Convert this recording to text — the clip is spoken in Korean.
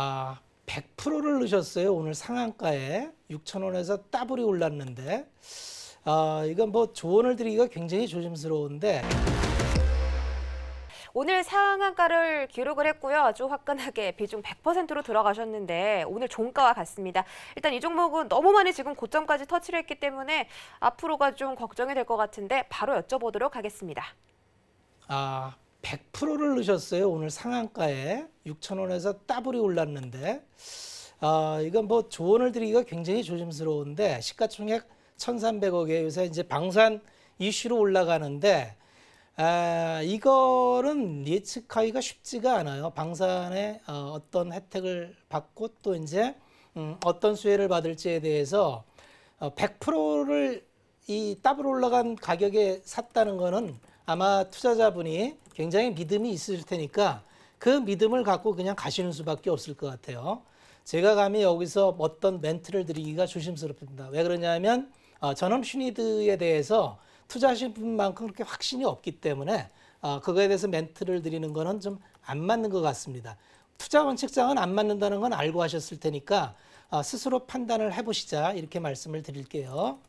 아, 100%를 넣으셨어요. 오늘 상한가에 6,000원에서 따블이 올랐는데 아, 이건 뭐 조언을 드리기가 굉장히 조심스러운데 오늘 상한가를 기록을 했고요. 아주 화끈하게 비중 100%로 들어가셨는데 오늘 종가와 같습니다. 일단 이 종목은 너무 많이 지금 고점까지 터치를 했기 때문에 앞으로가 좀 걱정이 될 것 같은데 바로 여쭤보도록 하겠습니다. 아, 100%를 넣으셨어요. 오늘 상한가에 6,000원에서 따블이 올랐는데 아, 이건 뭐 조언을 드리기가 굉장히 조심스러운데 시가총액 1,300억에 요새 이제 방산 이슈로 올라가는데 아, 이거는 예측하기가 쉽지가 않아요. 방산의 어, 떤 혜택을 받고 또 이제 음, 어떤 수혜를 받을지에 대해서 어, 100%를 이 따블 올라간 가격에 샀다는 거는 아마 투자자분이 굉장히 믿음이 있으실 테니까 그 믿음을 갖고 그냥 가시는 수밖에 없을 것 같아요. 제가 감히 여기서 어떤 멘트를 드리기가 조심스럽습니다. 왜 그러냐면 전원 어, 슈니드에 대해서 투자하신 분만큼 그렇게 확신이 없기 때문에 어, 그거에 대해서 멘트를 드리는 거는 좀 안 맞는 것 같습니다. 투자 원칙상은 안 맞는다는 건 알고 하셨을 테니까 어, 스스로 판단을 해보시자 이렇게 말씀을 드릴게요.